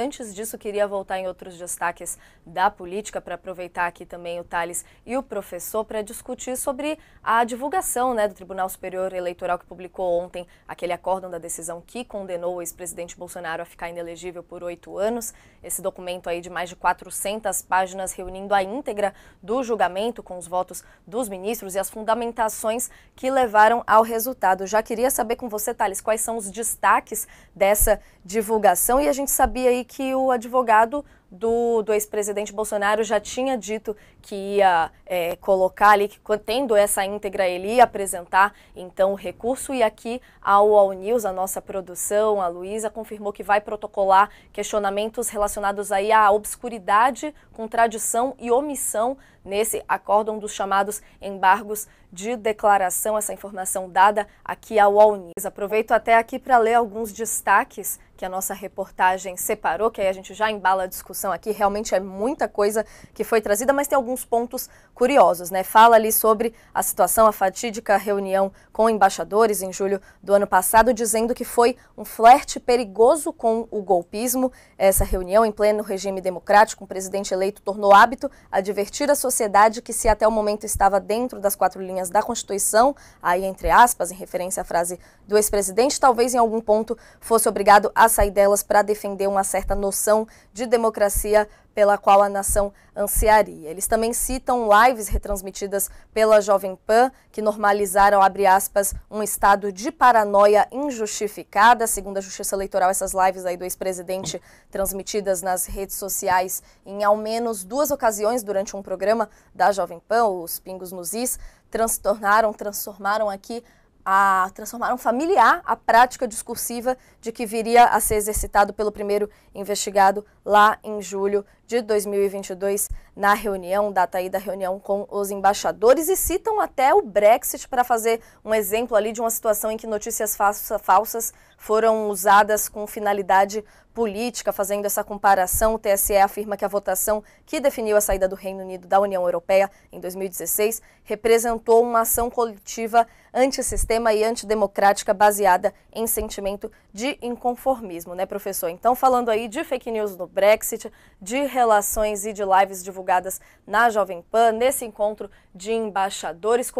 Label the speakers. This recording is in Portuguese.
Speaker 1: Antes disso, queria voltar em outros destaques da política para aproveitar aqui também o Thales e o professor para discutir sobre a divulgação né, do Tribunal Superior Eleitoral que publicou ontem aquele acórdão da decisão que condenou o ex-presidente Bolsonaro a ficar inelegível por oito anos. Esse documento aí de mais de 400 páginas reunindo a íntegra do julgamento com os votos dos ministros e as fundamentações que levaram ao resultado. Já queria saber com você, Thales, quais são os destaques dessa divulgação e a gente sabia aí que o advogado do, do ex-presidente Bolsonaro já tinha dito que ia é, colocar ali, que tendo essa íntegra, ele ia apresentar então o recurso. E aqui a UOL News, a nossa produção, a Luísa, confirmou que vai protocolar questionamentos relacionados aí à obscuridade, contradição e omissão nesse acórdão dos chamados embargos de declaração. Essa informação dada aqui à UOL News. Aproveito até aqui para ler alguns destaques que a nossa reportagem separou, que aí a gente já embala a discussão aqui. Realmente é muita coisa que foi trazida, mas tem alguns pontos curiosos, né? Fala ali sobre a situação, a fatídica reunião com embaixadores em julho do ano passado, dizendo que foi um flerte perigoso com o golpismo. Essa reunião em pleno regime democrático, o um presidente eleito tornou hábito advertir a sociedade que se até o momento estava dentro das quatro linhas da Constituição, aí entre aspas, em referência à frase do ex-presidente, talvez em algum ponto fosse obrigado a tentar sair delas para defender uma certa noção de democracia pela qual a nação ansiaria. Eles também citam lives retransmitidas pela Jovem Pan, que normalizaram, abre aspas, um estado de paranoia injustificada. Segundo a Justiça Eleitoral, essas lives aí do ex-presidente transmitidas nas redes sociais em ao menos duas ocasiões durante um programa da Jovem Pan, os Pingos nos Is, transtornaram, transformaram aqui a transformaram familiar a prática discursiva de que viria a ser exercitado pelo primeiro investigado lá em julho de 2022 na reunião, data aí da reunião com os embaixadores, e citam até o Brexit para fazer um exemplo ali de uma situação em que notícias falsas foram usadas com finalidade política, fazendo essa comparação. O TSE afirma que a votação que definiu a saída do Reino Unido da União Europeia em 2016 representou uma ação coletiva antissistema e antidemocrática baseada em sentimento de inconformismo, né, professor? Então, falando aí de fake news no Brexit, de relações e de lives divulgadas na Jovem Pan, nesse encontro de embaixadores.